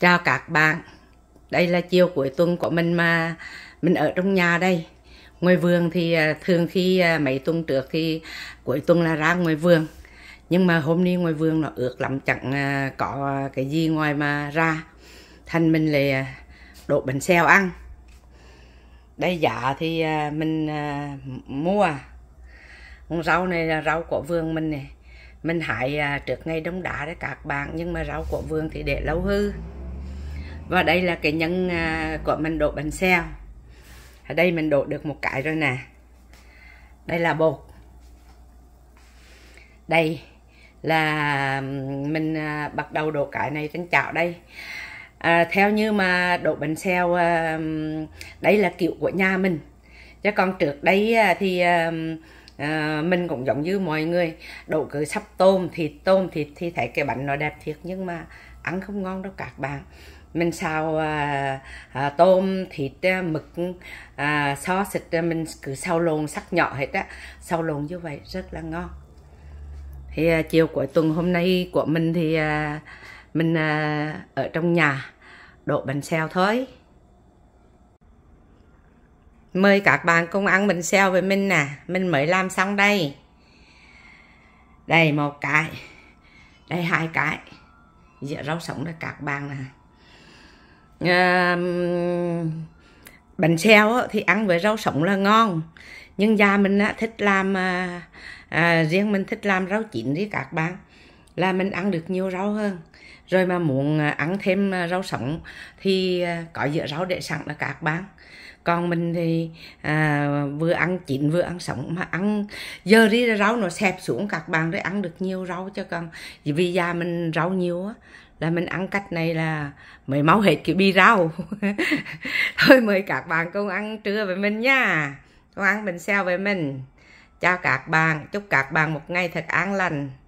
Chào các bạn, đây là chiều cuối tuần của mình mà mình ở trong nhà đây. Ngoài vườn thì à, thường khi à, mấy tuần trước thì cuối tuần là ra ngoài vườn. Nhưng mà hôm nay ngoài vườn nó ướt lắm chẳng à, có cái gì ngoài mà ra. Thành mình lại đổ bánh xèo ăn. Đây giá thì mình mua. Con rau này là rau của vườn mình này. Mình hại trước ngày đống đá đấy các bạn. Nhưng mà rau của vườn thì để lâu hư và đây là cái nhân à, của mình đổ bánh xèo ở đây mình đổ được một cái rồi nè đây là bột đây là mình à, bắt đầu đổ cái này trên chảo đây à, theo như mà đổ bánh xèo à, đây là kiểu của nhà mình chứ còn trước đây thì à, mình cũng giống như mọi người đổ cứ sắp tôm thịt tôm thịt thì thấy cái bánh nó đẹp thiệt nhưng mà ăn không ngon đâu các bạn mình xào à, à, tôm thịt à, mực à, xó xịt à, mình cứ xào lồn sắc nhỏ hết á xào lồn như vậy rất là ngon thì à, chiều cuối tuần hôm nay của mình thì à, mình à, ở trong nhà đổ bánh xèo thôi mời các bạn cùng ăn bánh xèo với mình nè à. mình mới làm xong đây đây một cái đây hai cái dĩa dạ, rau sống là các bạn nè à, bánh xèo thì ăn với rau sống là ngon nhưng gia mình thích làm à, à, riêng mình thích làm rau chín với các bạn là mình ăn được nhiều rau hơn rồi mà muốn à, ăn thêm à, rau sống thì à, có dĩa rau để sẵn là các bạn còn mình thì à, vừa ăn chín vừa ăn sống mà ăn giờ đi rau nó xẹp xuống các bạn để ăn được nhiều rau cho con vì già mình rau nhiều á là mình ăn cách này là mới máu hết cái bi rau thôi mời các bạn cùng ăn trưa với mình nha cùng ăn mình xeo với mình chào các bạn chúc các bạn một ngày thật an lành